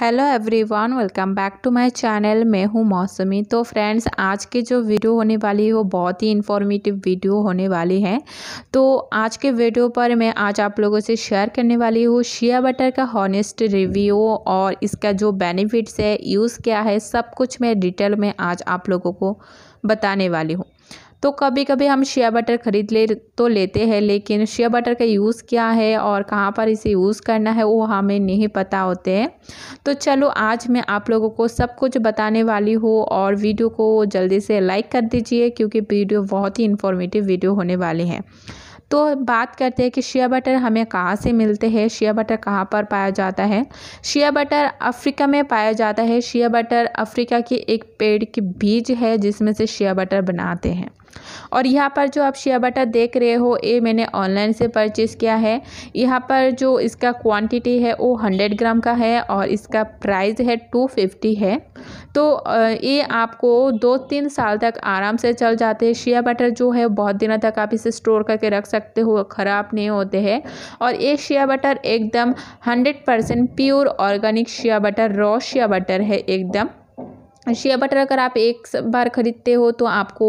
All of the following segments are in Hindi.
hello everyone welcome back to my channel मैं हूँ मौसमी तो फ्रेंड्स आज के जो वीडियो होने वाली है वो बहुत ही इन्फॉर्मेटिव वीडियो होने वाली है तो आज के वीडियो पर मैं आज आप लोगों से शेयर करने वाली हूँ शिया बटर का हॉनेस्ट रिव्यू और इसका जो बेनिफिट्स है यूज़ क्या है सब कुछ मैं डिटेल में आज आप लोगों को बताने वाली हूँ तो कभी कभी हम शेयर बटर ख़रीद ले तो लेते हैं लेकिन शेयर बटर का यूज़ क्या है और कहाँ पर इसे यूज़ करना है वो हमें नहीं पता होते हैं तो चलो आज मैं आप लोगों को सब कुछ बताने वाली हूँ और वीडियो को जल्दी से लाइक कर दीजिए क्योंकि वीडियो बहुत ही इन्फॉर्मेटिव वीडियो होने वाले हैं तो बात करते हैं कि शिया बटर हमें कहाँ से मिलते हैं शिया बटर कहाँ पर पाया जाता है शिया बटर अफ्रीका में पाया जाता है शिया बटर अफ्रीका के एक पेड़ के बीज है जिसमें से शिया बटर बनाते हैं और यहाँ पर जो आप शिया बटर देख रहे हो ये मैंने ऑनलाइन से परचेज़ किया है यहाँ पर जो इसका क्वांटिटी है वो 100 ग्राम का है और इसका प्राइस है 250 है तो ये आपको दो तीन साल तक आराम से चल जाते हैं शिया बटर जो है बहुत दिनों तक आप इसे स्टोर करके रख सकते हो ख़राब नहीं होते हैं और ये शिया बटर एकदम hundred percent pure organic shea butter raw shea butter है एकदम शेयर बटर अगर आप एक बार ख़रीदते हो तो आपको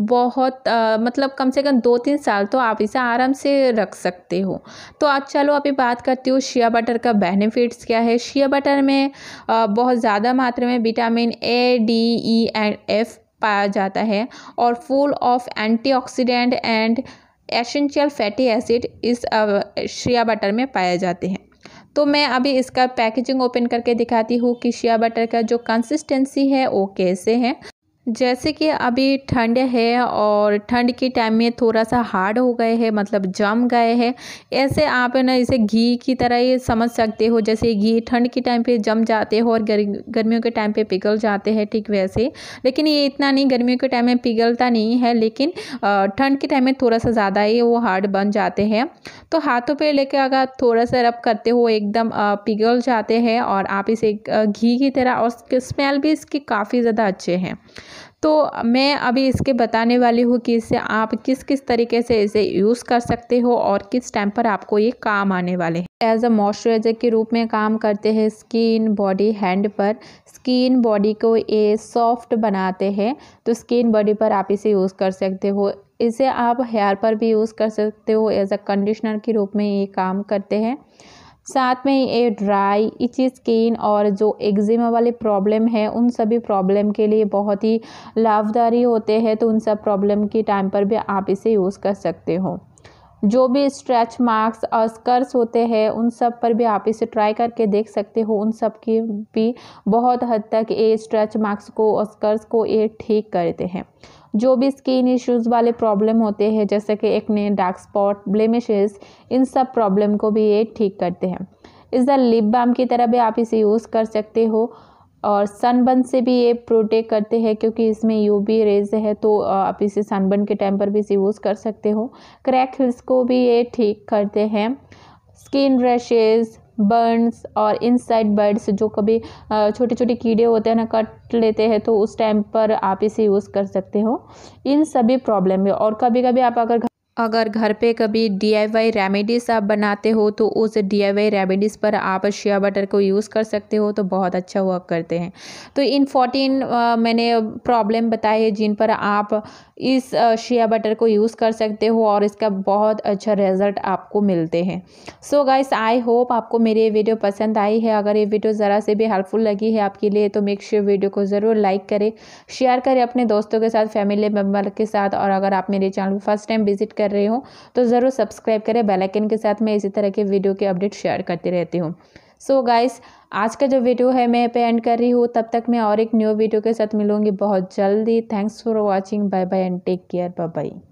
बहुत आ, मतलब कम से कम दो तीन साल तो आप इसे आराम से रख सकते हो तो आज चलो अभी बात करती हूँ शिया बटर का बेनिफिट्स क्या है शिया बटर में आ, बहुत ज़्यादा मात्रा में vitamin A D E and F पाया जाता है और full of antioxidant and essential fatty acid इस शिया बटर में पाए जाते हैं तो मैं अभी इसका पैकेजिंग ओपन करके दिखाती हूँ कि शिया बटर का जो कंसिस्टेंसी है वो कैसे है जैसे कि अभी ठंड है और ठंड के टाइम में थोड़ा सा हार्ड हो गए हैं मतलब जम गए हैं ऐसे आप ना इसे घी की तरह ही समझ सकते हो जैसे घी ठंड के टाइम पे जम जाते हो और गर, गर्मियों के टाइम पे पिघल जाते हैं ठीक वैसे लेकिन ये इतना नहीं गर्मियों के टाइम में पिघलता नहीं है लेकिन ठंड के टाइम में थोड़ा सा ज़्यादा ही वो हार्ड बन जाते हैं तो हाथों पर लेकर अगर थोड़ा सा रब करते हो एकदम पिघल जाते हैं और आप इसे घी की तरह और स्मेल भी इसके काफ़ी ज़्यादा अच्छे हैं तो मैं अभी इसके बताने वाली हूँ कि इसे आप किस किस तरीके से इसे यूज़ कर सकते हो और किस टाइम पर आपको ये काम आने वाले हैं एज अ मॉइस्चराइजर के रूप में काम करते हैं स्किन बॉडी हैंड पर स्किन बॉडी को ये सॉफ्ट बनाते हैं तो स्किन बॉडी पर आप इसे यूज़ कर सकते हो इसे आप हेयर पर भी यूज़ कर सकते हो एज अ कंडीशनर के रूप में ये काम करते हैं साथ में ये ड्राई इची स्किन और जो एग्जिमा वाले प्रॉब्लम है उन सभी प्रॉब्लम के लिए बहुत ही लाभदारी होते हैं तो उन सब प्रॉब्लम के टाइम पर भी आप इसे यूज़ कर सकते हो जो भी स्ट्रेच मार्क्स और स्कर्स होते हैं उन सब पर भी आप इसे ट्राई करके देख सकते हो उन सब की भी बहुत हद तक ये स्ट्रेच मार्क्स को और स्कर्स को ये ठीक करते हैं जो भी स्किन इश्यूज़ वाले प्रॉब्लम होते हैं जैसे कि एक ने डार्क स्पॉट ब्लेमिशेस इन सब प्रॉब्लम को भी ये ठीक करते हैं इस द लिप बाम की तरह भी आप इसे यूज़ कर सकते हो और सनबर्न से भी ये प्रोटेक्ट करते हैं क्योंकि इसमें यू बी रेज है तो आप इसे सनबर्न के टाइम पर भी इसे यूज़ कर सकते हो क्रैक हिल्स को भी ये ठीक करते हैं स्किन रैशेज़ बर्न्स और इनसाइड बर्ड्स जो कभी छोटे छोटे कीड़े होते हैं ना कट लेते हैं तो उस टाइम पर आप इसे यूज़ कर सकते हो इन सभी प्रॉब्लम में और कभी कभी आप अगर अगर घर पे कभी डी आई रेमेडीज़ आप बनाते हो तो उस डी आई रेमेडीज़ पर आप शेयर बटर को यूज़ कर सकते हो तो बहुत अच्छा वर्क करते हैं तो इन फोर्टीन मैंने प्रॉब्लम बताए है जिन पर आप इस शेयर बटर को यूज़ कर सकते हो और इसका बहुत अच्छा रिज़ल्ट आपको मिलते हैं सो गाइस आई होप आपको मेरी ये वीडियो पसंद आई है अगर ये वीडियो ज़रा से भी हेल्पफुल लगी है आपके लिए तो मेक श्योर वीडियो को ज़रूर लाइक करें शेयर करें अपने दोस्तों के साथ फैमिली मेम्बर के साथ और अगर आप मेरे चैनल फर्स्ट टाइम विजिट करें कर रहे हो तो ज़रूर सब्सक्राइब करें बेलाइकन के साथ मैं इसी तरह के वीडियो के अपडेट शेयर करती रहती हूँ सो so गाइस आज का जो वीडियो है मैं पे एंड कर रही हूँ तब तक मैं और एक न्यू वीडियो के साथ मिलूँगी बहुत जल्दी thanks for watching bye bye and take care bye bye